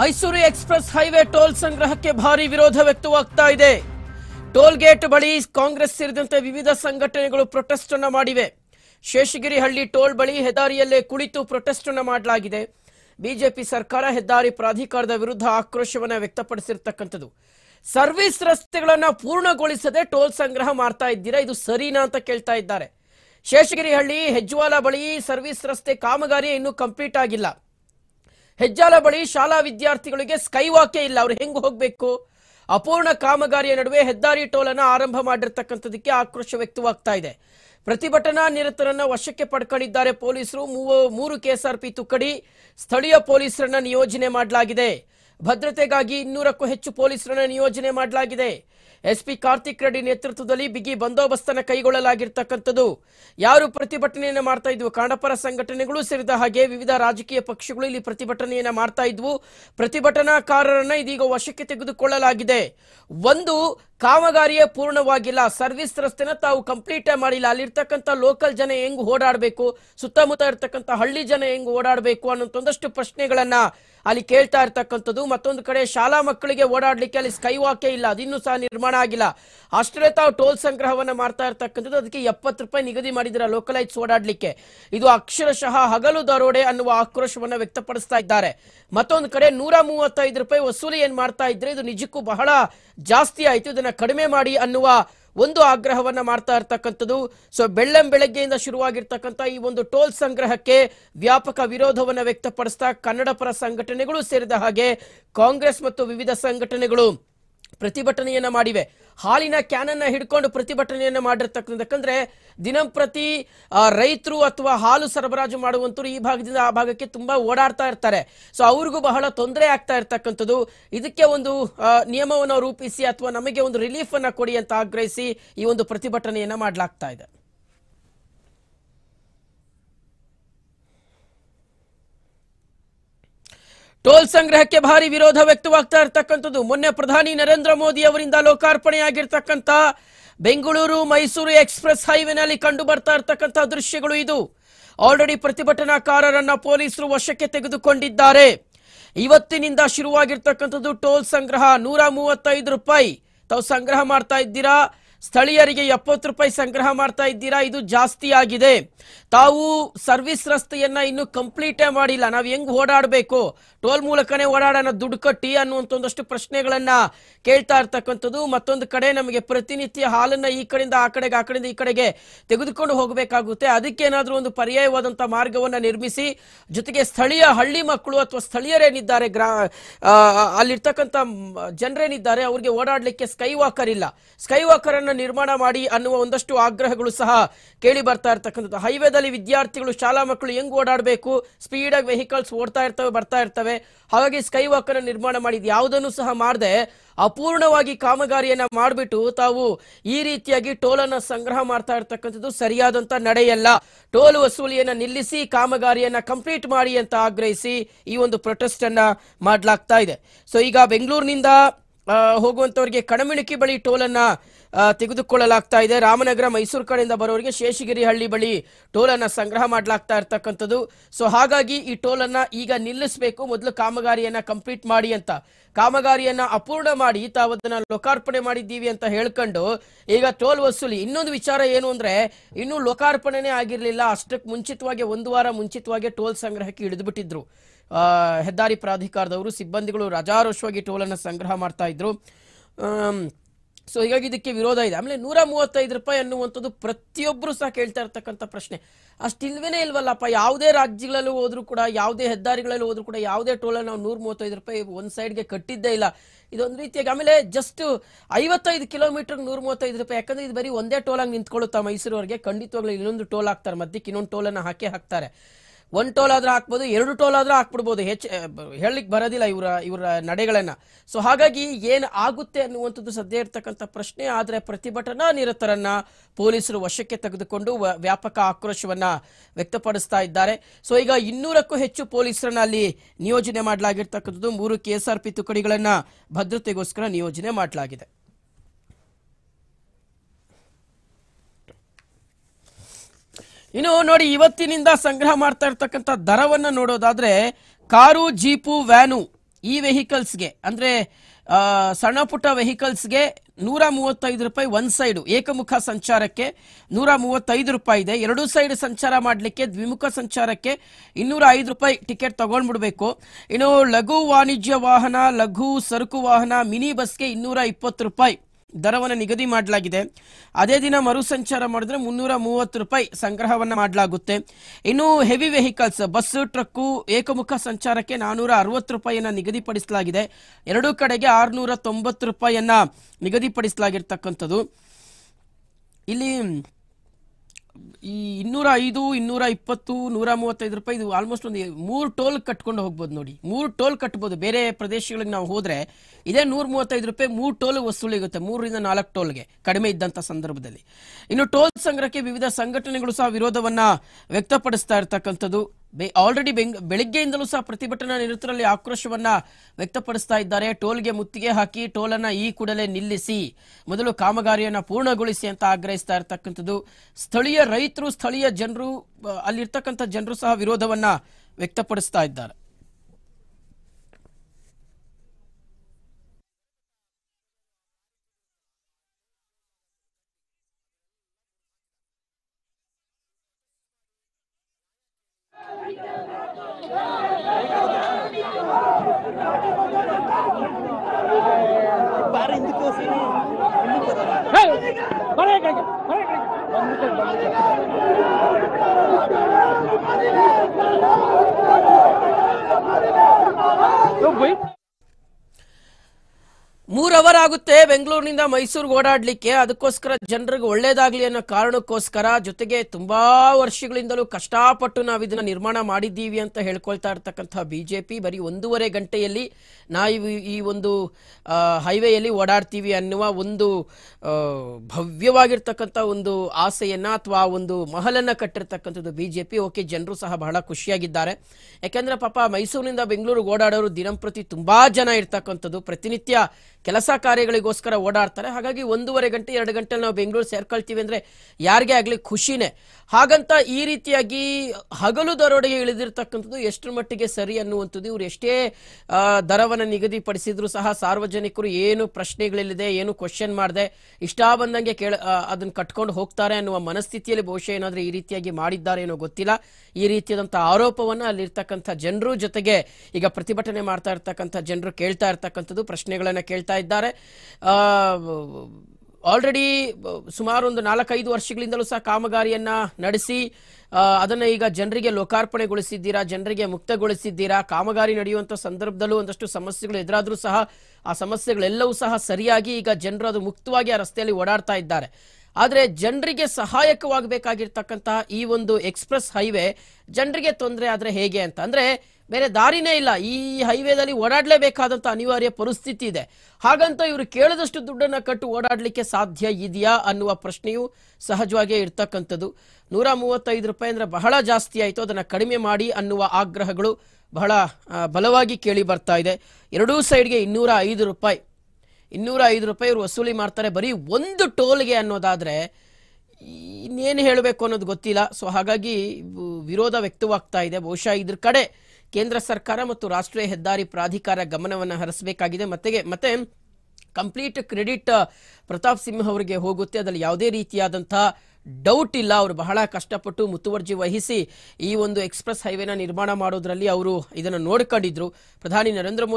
Mysuru express highway toll ಸಂಗ್ರಹಕ್ಕೆ ಭಾರಿ ವಿರೋಧ ವ್ಯಕ್ತವಾಗ್ತಾ ಇದೆ ಟೋಲ್ ಗೇಟ್ ಬಳಿ ಕಾಂಗ್ರೆಸ್ ಸೇರಿದಂತೆ ವಿವಿಧ ಸಂಘಟನೆಗಳು ಪ್ರೊಟೆಸ್ಟ್ ಅನ್ನು ಮಾಡಿವೆ ಶೇಷಗಿರಿ ಹಳ್ಳಿ ಟೋಲ್ ಬಳಿ ಹೆದ್ದಾರಿಯಲ್ಲೇ ಕುಳಿತು ಪ್ರೊಟೆಸ್ಟ್ ಅನ್ನು ಮಾಡಲಾಗಿದೆ ಬಿಜೆಪಿ ಸರ್ಕಾರ ಹೆದ್ದಾರಿ ಪ್ರಾಧಿಕಾರದ ವಿರುದ್ಧ ಆಕ್ರೋಶವನ್ನು ವ್ಯಕ್ತಪಡಿಸಿರ್ತಕ್ಕಂಥದ್ದು ಸರ್ವಿಸ್ ರಸ್ತೆಗಳನ್ನು ಪೂರ್ಣಗೊಳಿಸದೆ ಟೋಲ್ ಸಂಗ್ರಹ ಮಾಡ್ತಾ ಇದ್ದೀರಾ ಇದು ಸರಿನಾ ಅಂತ ಕೇಳ್ತಾ ಇದ್ದಾರೆ ಶೇಷಗಿರಿ ಹಳ್ಳಿ ಹೆಜ್ವಾಲ ಬಳಿ ಸರ್ವಿಸ್ ರಸ್ತೆ ಕಾಮಗಾರಿ ಇನ್ನೂ ಕಂಪ್ಲೀಟ್ ಆಗಿಲ್ಲ ಹೆಜ್ಜಾಲ ಬಳಿ ಶಾಲಾ ವಿದ್ಯಾರ್ಥಿಗಳಿಗೆ ಸ್ಕೈವಾಕೇ ಇಲ್ಲ ಅವ್ರು ಹೆಂಗ್ ಹೋಗ್ಬೇಕು ಅಪೂರ್ಣ ಕಾಮಗಾರಿಯ ನಡುವೆ ಹೆದ್ದಾರಿ ಟೋಲನ ಆರಂಭ ಮಾಡಿರ್ತಕ್ಕಂಥದಕ್ಕೆ ಆಕ್ರೋಶ ವ್ಯಕ್ತವಾಗ್ತಾ ಇದೆ ಪ್ರತಿಭಟನಾ ನಿರತರನ್ನ ವಶಕ್ಕೆ ಪಡ್ಕೊಂಡಿದ್ದಾರೆ ಪೊಲೀಸರು ಮೂರು ಕೆಎಸ್ಆರ್ಪಿ ತುಕಡಿ ಸ್ಥಳೀಯ ಪೊಲೀಸರನ್ನ ನಿಯೋಜನೆ ಮಾಡಲಾಗಿದೆ ಭದ್ರತೆಗಾಗಿ ಇನ್ನೂರಕ್ಕೂ ಹೆಚ್ಚು ಪೊಲೀಸರನ್ನು ನಿಯೋಜನೆ ಮಾಡಲಾಗಿದೆ ಎಸ್ಪಿ ಕಾರ್ತಿಕ್ ರೆಡ್ಡಿ ನೇತೃತ್ವದಲ್ಲಿ ಬಿಗಿ ಬಂದೋಬಸ್ತನ್ನು ಕೈಗೊಳ್ಳಲಾಗಿರ್ತಕ್ಕಂಥದ್ದು ಯಾರು ಪ್ರತಿಭಟನೆಯನ್ನು ಮಾಡ್ತಾ ಇದ್ವು ಕಾಣಪರ ಸಂಘಟನೆಗಳು ಸೇರಿದ ಹಾಗೆ ವಿವಿಧ ರಾಜಕೀಯ ಪಕ್ಷಗಳು ಇಲ್ಲಿ ಪ್ರತಿಭಟನೆಯನ್ನು ಮಾಡ್ತಾ ಇದ್ವು ಪ್ರತಿಭಟನಾಕಾರರನ್ನ ಇದೀಗ ವಶಕ್ಕೆ ತೆಗೆದುಕೊಳ್ಳಲಾಗಿದೆ ಒಂದು ಕಾಮಗಾರಿಯೇ ಪೂರ್ಣವಾಗಿಲ್ಲ ಸರ್ವಿಸ್ ರಸ್ತೆನ ತಾವು ಕಂಪ್ಲೀಟ್ ಮಾಡಿಲ್ಲ ಅಲ್ಲಿರ್ತಕ್ಕಂಥ ಲೋಕಲ್ ಜನ ಹೆಂಗ್ ಓಡಾಡಬೇಕು ಸುತ್ತಮುತ್ತ ಇರ್ತಕ್ಕಂಥ ಹಳ್ಳಿ ಜನ ಹೆಂಗ್ ಓಡಾಡಬೇಕು ಒಂದಷ್ಟು ಪ್ರಶ್ನೆಗಳನ್ನ ಅಲ್ಲಿ ಕೇಳ್ತಾ ಇರ್ತಕ್ಕಂಥದ್ದು ಮತ್ತೊಂದು ಕಡೆ ಶಾಲಾ ಮಕ್ಕಳಿಗೆ ಓಡಾಡಲಿಕ್ಕೆ ಅಲ್ಲಿ ಸ್ಕೈ ವಾಕೇ ಇಲ್ಲ ಅದಿನ್ನೂ ಸಹ ನಿರ್ಮಾಣ ಆಗಿಲ್ಲ ಅಷ್ಟರೇ ತಾವು ಟೋಲ್ ಸಂಗ್ರಹವನ್ನ ಮಾಡ್ತಾ ಇರ್ತಕ್ಕಂಥದ್ದು ಅದಕ್ಕೆ ಎಪ್ಪತ್ತು ರೂಪಾಯಿ ನಿಗದಿ ಮಾಡಿದ್ರ ಲೋಕಲೈಟ್ಸ್ ಓಡಾಡಲಿಕ್ಕೆ ಇದು ಅಕ್ಷರಶಃ ಹಗಲು ದರೋಡೆ ಅನ್ನುವ ಆಕ್ರೋಶವನ್ನ ವ್ಯಕ್ತಪಡಿಸ್ತಾ ಇದ್ದಾರೆ ಮತ್ತೊಂದು ಕಡೆ ನೂರ ಮೂವತ್ತೈದು ರೂಪಾಯಿ ವಸೂಲಿ ಏನ್ ಮಾಡ್ತಾ ಇದ್ರೆ ಇದು ನಿಜಕ್ಕೂ ಬಹಳ ಜಾಸ್ತಿ ಆಯಿತು ಇದನ್ನ ಕಡಿಮೆ ಮಾಡಿ ಅನ್ನುವ ಒಂದು ಆಗ್ರಹವನ್ನ ಮಾಡ್ತಾ ಇರ್ತಕ್ಕಂಥದ್ದು ಸೊ ಬೆಳ್ಳಂ ಬೆಳಗ್ಗೆಯಿಂದ ಶುರುವಾಗಿರ್ತಕ್ಕಂಥ ಈ ಒಂದು ಟೋಲ್ ಸಂಗ್ರಹಕ್ಕೆ ವ್ಯಾಪಕ ವಿರೋಧವನ್ನ ವ್ಯಕ್ತಪಡಿಸ್ತಾ ಕನ್ನಡ ಪರ ಸಂಘಟನೆಗಳು ಸೇರಿದ ಹಾಗೆ ಕಾಂಗ್ರೆಸ್ ಮತ್ತು ವಿವಿಧ ಸಂಘಟನೆಗಳು ಪ್ರತಿಭಟನೆಯನ್ನ ಮಾಡಿವೆ ಹಾಲಿನ ಕ್ಯಾನನ್ನ ಹಿಡ್ಕೊಂಡು ಪ್ರತಿಭಟನೆಯನ್ನ ಮಾಡಿರ್ತಕ್ಕಂಥಕ್ಕಂದ್ರೆ ದಿನಂಪ್ರತಿ ರೈತರು ಅಥವಾ ಹಾಲು ಸರಬರಾಜು ಮಾಡುವಂತರು ಈ ಭಾಗದಿಂದ ಆ ಭಾಗಕ್ಕೆ ತುಂಬಾ ಓಡಾಡ್ತಾ ಇರ್ತಾರೆ ಸೊ ಅವ್ರಿಗೂ ಬಹಳ ತೊಂದರೆ ಆಗ್ತಾ ಇರ್ತಕ್ಕಂಥದ್ದು ಇದಕ್ಕೆ ಒಂದು ನಿಯಮವನ್ನು ರೂಪಿಸಿ ಅಥವಾ ನಮಗೆ ಒಂದು ರಿಲೀಫ್ ಅನ್ನ ಕೊಡಿ ಅಂತ ಆಗ್ರಹಿಸಿ ಈ ಒಂದು ಪ್ರತಿಭಟನೆಯನ್ನ ಮಾಡಲಾಗ್ತಾ ಇದೆ ಟೋಲ್ ಸಂಗ್ರಹಕ್ಕೆ ಭಾರಿ ವಿರೋಧ ವ್ಯಕ್ತವಾಗ್ತಾ ಇರತಕ್ಕಂಥದ್ದು ಮೊನ್ನೆ ಪ್ರಧಾನಿ ನರೇಂದ್ರ ಮೋದಿ ಅವರಿಂದ ಲೋಕಾರ್ಪಣೆಯಾಗಿರ್ತಕ್ಕಂಥ ಬೆಂಗಳೂರು ಮೈಸೂರು ಎಕ್ಸ್ಪ್ರೆಸ್ ಹೈವೇನಲ್ಲಿ ಕಂಡು ಬರ್ತಾ ಇರತಕ್ಕಂಥ ದೃಶ್ಯಗಳು ಇದು ಆಲ್ರೆಡಿ ಪ್ರತಿಭಟನಾಕಾರರನ್ನ ಪೊಲೀಸರು ವಶಕ್ಕೆ ತೆಗೆದುಕೊಂಡಿದ್ದಾರೆ ಇವತ್ತಿನಿಂದ ಶುರುವಾಗಿರ್ತಕ್ಕಂಥದ್ದು ಟೋಲ್ ಸಂಗ್ರಹ ನೂರ ಮೂವತ್ತೈದು ರೂಪಾಯಿ ತಾವು ಸಂಗ್ರಹ ಮಾಡ್ತಾ ಇದ್ದೀರಾ ಸ್ಥಳೀಯರಿಗೆ ಎಪ್ಪತ್ತು ರೂಪಾಯಿ ಸಂಗ್ರಹ ಮಾಡ್ತಾ ಇದ್ದೀರಾ ಇದು ಜಾಸ್ತಿ ಆಗಿದೆ ತಾವು ಸರ್ವಿಸ್ ರಸ್ತೆಯನ್ನ ಇನ್ನು ಕಂಪ್ಲೀಟೇ ಮಾಡಿಲ್ಲ ನಾವು ಹೆಂಗ್ ಓಡಾಡಬೇಕು ಟೋಲ್ ಮೂಲಕನೇ ಓಡಾಡೋಣ ದುಡ್ಡು ಕಟ್ಟಿ ಅನ್ನುವಂಥ ಒಂದಷ್ಟು ಪ್ರಶ್ನೆಗಳನ್ನ ಕೇಳ್ತಾ ಇರ್ತಕ್ಕಂಥದ್ದು ಮತ್ತೊಂದು ಕಡೆ ನಮಗೆ ಪ್ರತಿನಿತ್ಯ ಹಾಲನ್ನ ಈ ಕಡೆಯಿಂದ ಆ ಕಡೆಗೆ ಆ ಕಡೆಯಿಂದ ಈ ಕಡೆಗೆ ತೆಗೆದುಕೊಂಡು ಹೋಗಬೇಕಾಗುತ್ತೆ ಅದಕ್ಕೆ ಏನಾದರೂ ಒಂದು ಪರ್ಯಾಯವಾದಂಥ ಮಾರ್ಗವನ್ನು ನಿರ್ಮಿಸಿ ಜೊತೆಗೆ ಸ್ಥಳೀಯ ಹಳ್ಳಿ ಮಕ್ಕಳು ಅಥವಾ ಸ್ಥಳೀಯರೇನಿದ್ದಾರೆ ಗ್ರಾ ಅಲ್ಲಿರ್ತಕ್ಕಂಥ ಜನರೇನಿದ್ದಾರೆ ಅವರಿಗೆ ಓಡಾಡಲಿಕ್ಕೆ ಸ್ಕೈ ವಾಕರ್ ಇಲ್ಲ ಸ್ಕೈ ವಾಕರ್ ನಿರ್ಮಾಣ ಮಾಡಿ ಅನ್ನುವ ಒಂದಷ್ಟು ಆಗ್ರಹಗಳು ಸಹ ಕೇಳಿ ಬರ್ತಾ ಇರ್ತಕ್ಕಂಥದ್ದು ಹೈವೇದಲ್ಲಿ ವಿದ್ಯಾರ್ಥಿಗಳು ಶಾಲಾ ಮಕ್ಕಳು ಹೆಂಗ್ ಓಡಾಡಬೇಕು ಸ್ಪೀಡ್ ಆಗಿ ವೆಹಿಕಲ್ಸ್ ಓಡ್ತಾ ಇರ್ತವೆ ಬರ್ತಾ ಇರ್ತವೆ ಹಾಗಾಗಿ ಸ್ಕೈ ವಾಕ್ ಅನ್ನು ನಿರ್ಮಾಣ ಮಾಡಿದ ಯಾವುದನ್ನು ಸಹ ಮಾಡದೆ ಅಪೂರ್ಣವಾಗಿ ಕಾಮಗಾರಿಯನ್ನ ಮಾಡಿಬಿಟ್ಟು ತಾವು ಈ ರೀತಿಯಾಗಿ ಟೋಲನ್ನ ಸಂಗ್ರಹ ಮಾಡ್ತಾ ಇರ್ತಕ್ಕಂಥದ್ದು ಸರಿಯಾದಂತ ನಡೆಯಲ್ಲ ಟೋಲ್ ವಸೂಲಿಯನ್ನ ನಿಲ್ಲಿಸಿ ಕಾಮಗಾರಿಯನ್ನ ಕಂಪ್ಲೀಟ್ ಮಾಡಿ ಅಂತ ಆಗ್ರಹಿಸಿ ಈ ಒಂದು ಪ್ರೊಟೆಸ್ಟ್ ಅನ್ನ ಮಾಡಲಾಗ್ತಾ ಇದೆ ಸೊ ಈಗ ಬೆಂಗಳೂರಿನಿಂದ ಹೋಗುವಂತವರಿಗೆ ಕಣಮಿಣುಕಿ ಬಳಿ ಟೋಲನ್ನ ತೆಗೆದುಕೊಳ್ಳಲಾಗ್ತಾ ಇದೆ ರಾಮನಗರ ಮೈಸೂರು ಕಡೆಯಿಂದ ಬರೋರಿಗೆ ಶೇಷಗಿರಿ ಹಳ್ಳಿ ಬಳಿ ಟೋಲನ್ನು ಸಂಗ್ರಹ ಮಾಡಲಾಗ್ತಾ ಇರ್ತಕ್ಕಂಥದ್ದು ಸೊ ಹಾಗಾಗಿ ಈ ಟೋಲನ್ನು ಈಗ ನಿಲ್ಲಿಸಬೇಕು ಮೊದಲು ಕಾಮಗಾರಿಯನ್ನ ಕಂಪ್ಲೀಟ್ ಮಾಡಿ ಅಂತ ಕಾಮಗಾರಿಯನ್ನ ಅಪೂರ್ಣ ಮಾಡಿ ತಾವು ಲೋಕಾರ್ಪಣೆ ಮಾಡಿದ್ದೀವಿ ಅಂತ ಹೇಳ್ಕೊಂಡು ಈಗ ಟೋಲ್ ವಸೂಲಿ ಇನ್ನೊಂದು ವಿಚಾರ ಏನು ಅಂದ್ರೆ ಇನ್ನೂ ಲೋಕಾರ್ಪಣೆನೇ ಆಗಿರಲಿಲ್ಲ ಅಷ್ಟಕ್ಕೆ ಮುಂಚಿತವಾಗಿ ಒಂದು ವಾರ ಮುಂಚಿತವಾಗಿ ಟೋಲ್ ಸಂಗ್ರಹಕ್ಕೆ ಬಿಟ್ಟಿದ್ರು ಹೆದ್ದಾರಿ ಪ್ರಾಧಿಕಾರದವರು ಸಿಬ್ಬಂದಿಗಳು ರಜಾರೋಷವಾಗಿ ಟೋಲನ್ನು ಸಂಗ್ರಹ ಮಾಡ್ತಾ ಇದ್ರು ಸೊ ಹೀಗಾಗಿ ಇದಕ್ಕೆ ವಿರೋಧ ಇದೆ ಆಮೇಲೆ ನೂರ ಮೂವತ್ತೈದು ರೂಪಾಯಿ ಅನ್ನುವಂಥದ್ದು ಪ್ರತಿಯೊಬ್ಬರು ಸಹ ಕೇಳ್ತಾ ಇರ್ತಕ್ಕಂಥ ಪ್ರಶ್ನೆ ಅಷ್ಟಿಲ್ವೇನೇ ಇಲ್ವಲ್ಲಪ್ಪ ಯಾವುದೇ ರಾಜ್ಯಗಳಲ್ಲೂ ಹೋದ್ರು ಕೂಡ ಯಾವುದೇ ಹೆದ್ದಾರಿಗಳಲ್ಲಿ ಹೋದ್ರು ಕೂಡ ಯಾವುದೇ ಟೋಲನ್ನು ನಾವು ನೂರ ಮೂವತ್ತೈದು ರೂಪಾಯಿ ಒಂದು ಸೈಡ್ಗೆ ಕಟ್ಟಿದ್ದೇ ಇಲ್ಲ ಇದೊಂದು ರೀತಿಯಾಗಿ ಆಮೇಲೆ ಜಸ್ಟ್ ಐವತ್ತೈದು ಕಿಲೋಮೀಟರ್ ನೂರ ಮೂವತ್ತೈದು ರೂಪಾಯಿ ಯಾಕಂದ್ರೆ ಇದು ಬರೀ ಒಂದೇ ಟೋಲಾಗಿ ನಿಂತ್ಕೊಳ್ಳುತ್ತಾ ಮೈಸೂರವರೆಗೆ ಖಂಡಿತವಾಗ್ಲೂ ಇನ್ನೊಂದು ಟೋಲ್ ಹಾಕ್ತಾರೆ ಮಧ್ಯಕ್ಕೆ ಇನ್ನೊಂದು ಟೋಲನ್ನು ಹಾಕಿ ಹಾಕ್ತಾರೆ ಒನ್ ಟೋಲ್ ಆದ್ರೂ ಹಾಕ್ಬೋದು ಎರಡು ಟೋಲ್ ಆದ್ರೂ ಹಾಕ್ಬಿಡ್ಬೋದು ಹೆಚ್ಚು ಹೇಳಲಿಕ್ಕೆ ಬರೋದಿಲ್ಲ ಇವರ ಇವರ ನಡೆಗಳನ್ನ ಸೊ ಹಾಗಾಗಿ ಏನು ಆಗುತ್ತೆ ಅನ್ನುವಂಥದ್ದು ಸದ್ಯ ಇರ್ತಕ್ಕಂಥ ಪ್ರಶ್ನೆ ಆದರೆ ಪ್ರತಿಭಟನಾ ನಿರತರನ್ನ ಪೊಲೀಸರು ವಶಕ್ಕೆ ತೆಗೆದುಕೊಂಡು ವ್ಯಾಪಕ ಆಕ್ರೋಶವನ್ನ ವ್ಯಕ್ತಪಡಿಸ್ತಾ ಇದ್ದಾರೆ ಸೊ ಈಗ ಇನ್ನೂರಕ್ಕೂ ಹೆಚ್ಚು ಪೊಲೀಸರನ್ನ ಅಲ್ಲಿ ನಿಯೋಜನೆ ಮಾಡಲಾಗಿರ್ತಕ್ಕಂಥದ್ದು ಮೂರು ಪಿ ತುಕಡಿಗಳನ್ನು ಭದ್ರತೆಗೋಸ್ಕರ ನಿಯೋಜನೆ ಮಾಡಲಾಗಿದೆ ಇನ್ನು ನೋಡಿ ಇವತ್ತಿನಿಂದ ಸಂಗ್ರಹ ಮಾಡ್ತಾ ಇರ್ತಕ್ಕಂಥ ದರವನ್ನು ನೋಡೋದಾದ್ರೆ ಕಾರು ಜೀಪು ವ್ಯಾನು ಈ ವೆಹಿಕಲ್ಸ್ಗೆ ಅಂದರೆ ಸಣ್ಣ ಪುಟ್ಟ ವೆಹಿಕಲ್ಸ್ಗೆ ನೂರ ಮೂವತ್ತೈದು ರೂಪಾಯಿ ಒಂದು ಸೈಡು ಏಕಮುಖ ಸಂಚಾರಕ್ಕೆ ನೂರ ಮೂವತ್ತೈದು ರೂಪಾಯಿ ಇದೆ ಎರಡು ಸೈಡ್ ಸಂಚಾರ ಮಾಡಲಿಕ್ಕೆ ದ್ವಿಮುಖ ಸಂಚಾರಕ್ಕೆ ಇನ್ನೂರ ಐದು ರೂಪಾಯಿ ಟಿಕೆಟ್ ತಗೊಂಡ್ಬಿಡ್ಬೇಕು ಇನ್ನು ಲಘು ವಾಣಿಜ್ಯ ವಾಹನ ಲಘು ಸರಕು ವಾಹನ ಮಿನಿ ಬಸ್ಗೆ ಇನ್ನೂರ ಇಪ್ಪತ್ತು ರೂಪಾಯಿ ದರವನ್ನು ನಿಗದಿ ಮಾಡಲಾಗಿದೆ ಅದೇ ದಿನ ಮರು ಸಂಚಾರ ಮಾಡಿದ್ರೆ ಮುನ್ನೂರ ಮೂವತ್ತು ರೂಪಾಯಿ ಸಂಗ್ರಹವನ್ನು ಮಾಡಲಾಗುತ್ತೆ ಇನ್ನು ಹೆವಿ ವೆಹಿಕಲ್ಸ್ ಬಸ್ ಟ್ರಕ್ಕು ಏಕಮುಖ ಸಂಚಾರಕ್ಕೆ ನಾನೂರ ಅರವತ್ತು ರೂಪಾಯಿಯನ್ನು ನಿಗದಿಪಡಿಸಲಾಗಿದೆ ಎರಡೂ ಕಡೆಗೆ ಆರುನೂರ ತೊಂಬತ್ತು ರೂಪಾಯಿಯನ್ನು ನಿಗದಿಪಡಿಸಲಾಗಿರ್ತಕ್ಕಂಥದ್ದು ಇಲ್ಲಿ ಈ ಇನ್ನೂರ ಐದು ಇನ್ನೂರ ಇಪ್ಪತ್ತು ನೂರ ಮೂವತ್ತೈದು ರೂಪಾಯಿ ಇದು ಆಲ್ಮೋಸ್ಟ್ ಒಂದು ಮೂರು ಟೋಲ್ ಕಟ್ಕೊಂಡು ಹೋಗ್ಬೋದು ನೋಡಿ ಮೂರು ಟೋಲ್ ಕಟ್ಬೋದು ಬೇರೆ ಪ್ರದೇಶಗಳಿಗೆ ನಾವು ಹೋದ್ರೆ ಇದೇ ನೂರ ಮೂವತ್ತೈದು ರೂಪಾಯಿ ಮೂರು ಟೋಲ್ ವಸೂಲಿಗುತ್ತೆ ಮೂರರಿಂದ ನಾಲ್ಕು ಟೋಲ್ಗೆ ಕಡಿಮೆ ಇದ್ದಂತ ಸಂದರ್ಭದಲ್ಲಿ ಇನ್ನು ಟೋಲ್ ಸಂಗ್ರಹಕ್ಕೆ ವಿವಿಧ ಸಂಘಟನೆಗಳು ಸಹ ವಿರೋಧವನ್ನು ವ್ಯಕ್ತಪಡಿಸ್ತಾ ಇರ್ತಕ್ಕಂಥದ್ದು ಆಲ್ರೆಡಿ ಬೆಂಗ್ ಬೆಳಿಗ್ಗೆಯಿಂದಲೂ ಸಹ ಪ್ರತಿಭಟನಾ ನಿರತರಲ್ಲಿ ಆಕ್ರೋಶವನ್ನ ವ್ಯಕ್ತಪಡಿಸ್ತಾ ಇದ್ದಾರೆ ಟೋಲ್ಗೆ ಮುತ್ತಿಗೆ ಹಾಕಿ ಟೋಲನ್ನ ಈ ಕೂಡಲೇ ನಿಲ್ಲಿಸಿ ಮೊದಲು ಕಾಮಗಾರಿಯನ್ನು ಪೂರ್ಣಗೊಳಿಸಿ ಅಂತ ಆಗ್ರಹಿಸ್ತಾ ಇರತಕ್ಕಂಥದ್ದು ಸ್ಥಳೀಯ ರೈತರು ಸ್ಥಳೀಯ ಜನರು ಅಲ್ಲಿರ್ತಕ್ಕಂಥ ಜನರು ಸಹ ವಿರೋಧವನ್ನ ವ್ಯಕ್ತಪಡಿಸ್ತಾ ಇದ್ದಾರೆ ಬಾರಿ ಹಿಂದಕ್ಕೆ ಸೀನಿ ಹಿಂದಕ್ಕೆ ಹೇ ಬರೇ ಕೈಗೆ ಬರೇ ಕೈಗೆ ಬಂದ್ಬಿಟ್ಟೆ ಬಂದ್ಬಿಟ್ಟೆ ಯೋ ಬೈ ಮೂರ್ ಅವರ್ ಆಗುತ್ತೆ ಬೆಂಗಳೂರಿನಿಂದ ಮೈಸೂರಿಗೆ ಓಡಾಡ್ಲಿಕ್ಕೆ ಅದಕ್ಕೋಸ್ಕರ ಜನರಿಗೆ ಒಳ್ಳೇದಾಗ್ಲಿ ಅನ್ನೋ ಕಾರಣಕ್ಕೋಸ್ಕರ ಜೊತೆಗೆ ತುಂಬಾ ವರ್ಷಗಳಿಂದಲೂ ಕಷ್ಟಪಟ್ಟು ನಾವು ಇದನ್ನ ನಿರ್ಮಾಣ ಮಾಡಿದ್ದೀವಿ ಅಂತ ಹೇಳ್ಕೊಳ್ತಾ ಇರ್ತಕ್ಕಂಥ ಬಿಜೆಪಿ ಬರೀ ಒಂದೂವರೆ ಗಂಟೆಯಲ್ಲಿ ನಾವು ಈ ಒಂದು ಹೈವೇಯಲ್ಲಿ ಓಡಾಡ್ತೀವಿ ಅನ್ನುವ ಒಂದು ಭವ್ಯವಾಗಿರ್ತಕ್ಕಂಥ ಒಂದು ಆಸೆಯನ್ನ ಅಥವಾ ಒಂದು ಮಹಲನ್ನ ಕಟ್ಟಿರ್ತಕ್ಕಂಥದ್ದು ಬಿಜೆಪಿ ಓಕೆ ಜನರು ಸಹ ಬಹಳ ಖುಷಿಯಾಗಿದ್ದಾರೆ ಯಾಕೆಂದ್ರೆ ಪಾಪ ಮೈಸೂರಿನಿಂದ ಬೆಂಗಳೂರಿಗೆ ಓಡಾಡೋರು ದಿನಂಪ್ರತಿ ತುಂಬಾ ಜನ ಇರ್ತಕ್ಕಂಥದ್ದು ಪ್ರತಿನಿತ್ಯ ಕೆಲಸ ಕಾರ್ಯಗಳಿಗೋಸ್ಕರ ಓಡಾಡ್ತಾರೆ ಹಾಗಾಗಿ ಒಂದೂವರೆ ಗಂಟೆ ಎರಡು ಗಂಟೆ ನಾವು ಬೆಂಗಳೂರು ಸೇರ್ಕೊಳ್ತೀವಿ ಅಂದರೆ ಯಾರಿಗೆ ಆಗಲಿ ಖುಷಿನೇ ಹಾಗಂತ ಈ ರೀತಿಯಾಗಿ ಹಗಲು ದರೋಡೆಗೆ ಇಳಿದಿರ್ತಕ್ಕಂಥದ್ದು ಎಷ್ಟು ಮಟ್ಟಿಗೆ ಸರಿ ಅನ್ನುವಂಥದ್ದು ಇವರು ಎಷ್ಟೇ ದರವನ್ನು ನಿಗದಿಪಡಿಸಿದ್ರು ಸಹ ಸಾರ್ವಜನಿಕರು ಏನು ಪ್ರಶ್ನೆಗಳಿಲ್ಲದೆ ಏನು ಕ್ವಶನ್ ಮಾಡದೆ ಇಷ್ಟ ಬಂದಂಗೆ ಕೇಳ ಅದನ್ನು ಕಟ್ಕೊಂಡು ಹೋಗ್ತಾರೆ ಅನ್ನುವ ಮನಸ್ಥಿತಿಯಲ್ಲಿ ಬಹುಶಃ ಏನಾದರೂ ಈ ರೀತಿಯಾಗಿ ಮಾಡಿದ್ದಾರೆ ಏನೋ ಗೊತ್ತಿಲ್ಲ ಈ ರೀತಿಯಾದಂಥ ಆರೋಪವನ್ನು ಅಲ್ಲಿರ್ತಕ್ಕಂಥ ಜನರು ಜೊತೆಗೆ ಈಗ ಪ್ರತಿಭಟನೆ ಮಾಡ್ತಾ ಇರ್ತಕ್ಕಂಥ ಜನರು ಕೇಳ್ತಾ ಇರ್ತಕ್ಕಂಥದ್ದು ಪ್ರಶ್ನೆಗಳನ್ನು ಕೇಳ್ತಾ ಮಾಡ್ತಾ ಇದ್ದಾರೆ ಆಲ್ರೆಡಿ ಸುಮಾರು ಒಂದು ನಾಲ್ಕೈದು ವರ್ಷಗಳಿಂದಲೂ ಸಹ ಕಾಮಗಾರಿಯನ್ನ ನಡೆಸಿ ಅದನ್ನು ಈಗ ಜನರಿಗೆ ಲೋಕಾರ್ಪಣೆಗೊಳಿಸಿದ್ದೀರಾ ಜನರಿಗೆ ಮುಕ್ತಗೊಳಿಸಿದ್ದೀರಾ ಕಾಮಗಾರಿ ನಡೆಯುವಂಥ ಸಂದರ್ಭದಲ್ಲೂ ಒಂದಷ್ಟು ಸಮಸ್ಯೆಗಳು ಎದುರಾದರೂ ಸಹ ಆ ಸಮಸ್ಯೆಗಳೆಲ್ಲವೂ ಸಹ ಸರಿಯಾಗಿ ಈಗ ಜನರು ಅದು ಮುಕ್ತವಾಗಿ ಆ ರಸ್ತೆಯಲ್ಲಿ ಓಡಾಡ್ತಾ ಇದ್ದಾರೆ ಆದರೆ ಜನರಿಗೆ ಸಹಾಯಕವಾಗಬೇಕಾಗಿರ್ತಕ್ಕಂತಹ ಈ ಒಂದು ಎಕ್ಸ್ಪ್ರೆಸ್ ಹೈವೇ ಜನರಿಗೆ ತೊಂದರೆ ಆದರೆ ಹೇಗೆ ಅಂತ ಅಂದರೆ ಬೇರೆ ದಾರಿನೇ ಇಲ್ಲ ಈ ಹೈವೇದಲ್ಲಿ ಓಡಾಡಲೇಬೇಕಾದಂಥ ಅನಿವಾರ್ಯ ಪರಿಸ್ಥಿತಿ ಇದೆ ಹಾಗಂತ ಇವರು ಕೇಳದಷ್ಟು ದುಡ್ಡನ್ನು ಕಟ್ಟು ಓಡಾಡಲಿಕ್ಕೆ ಸಾಧ್ಯ ಇದೆಯಾ ಅನ್ನುವ ಪ್ರಶ್ನೆಯು ಸಹಜವಾಗಿಯೇ ಇರ್ತಕ್ಕಂಥದ್ದು ನೂರ ಮೂವತ್ತೈದು ರೂಪಾಯಿ ಅಂದರೆ ಬಹಳ ಜಾಸ್ತಿ ಆಯಿತು ಅದನ್ನು ಕಡಿಮೆ ಮಾಡಿ ಅನ್ನುವ ಆಗ್ರಹಗಳು ಬಹಳ ಬಲವಾಗಿ ಕೇಳಿ ಬರ್ತಾ ಇದೆ ಎರಡೂ ಸೈಡ್ಗೆ ಇನ್ನೂರ ಐದು ರೂಪಾಯಿ ಇನ್ನೂರ ಐದು ರೂಪಾಯಿ ಇವರು ವಸೂಲಿ ಮಾಡ್ತಾರೆ ಬರೀ ಒಂದು ಟೋಲ್ಗೆ ಅನ್ನೋದಾದರೆ ಇನ್ನೇನು ಹೇಳಬೇಕು ಅನ್ನೋದು ಗೊತ್ತಿಲ್ಲ ಸೊ ಹಾಗಾಗಿ ವಿರೋಧ ವ್ಯಕ್ತವಾಗ್ತಾ ಇದೆ ಬಹುಶಃ ಇದ್ರ ಕಡೆ ಕೇಂದ್ರ ಸರ್ಕಾರ ಮತ್ತು ರಾಷ್ಟ್ರೀಯ ಹೆದ್ದಾರಿ ಪ್ರಾಧಿಕಾರ ಗಮನವನ್ನು ಹರಿಸಬೇಕಾಗಿದೆ ಮತ್ತೆ ಮತ್ತೆ ಕಂಪ್ಲೀಟ್ ಕ್ರೆಡಿಟ್ ಪ್ರತಾಪ್ ಸಿಂಹ ಅವರಿಗೆ ಹೋಗುತ್ತೆ ಅದರಲ್ಲಿ ಯಾವುದೇ ರೀತಿಯಾದಂಥ ಡೌಟ್ ಇಲ್ಲ ಅವರು ಬಹಳ ಕಷ್ಟಪಟ್ಟು ಮುತುವರ್ಜಿ ವಹಿಸಿ ಈ ಒಂದು ಎಕ್ಸ್ಪ್ರೆಸ್ ಹೈವೇನ ನಿರ್ಮಾಣ ಮಾಡೋದ್ರಲ್ಲಿ ಅವರು ಇದನ್ನು ನೋಡ್ಕೊಂಡಿದ್ರು ಪ್ರಧಾನಿ ನರೇಂದ್ರ ಮೋದಿ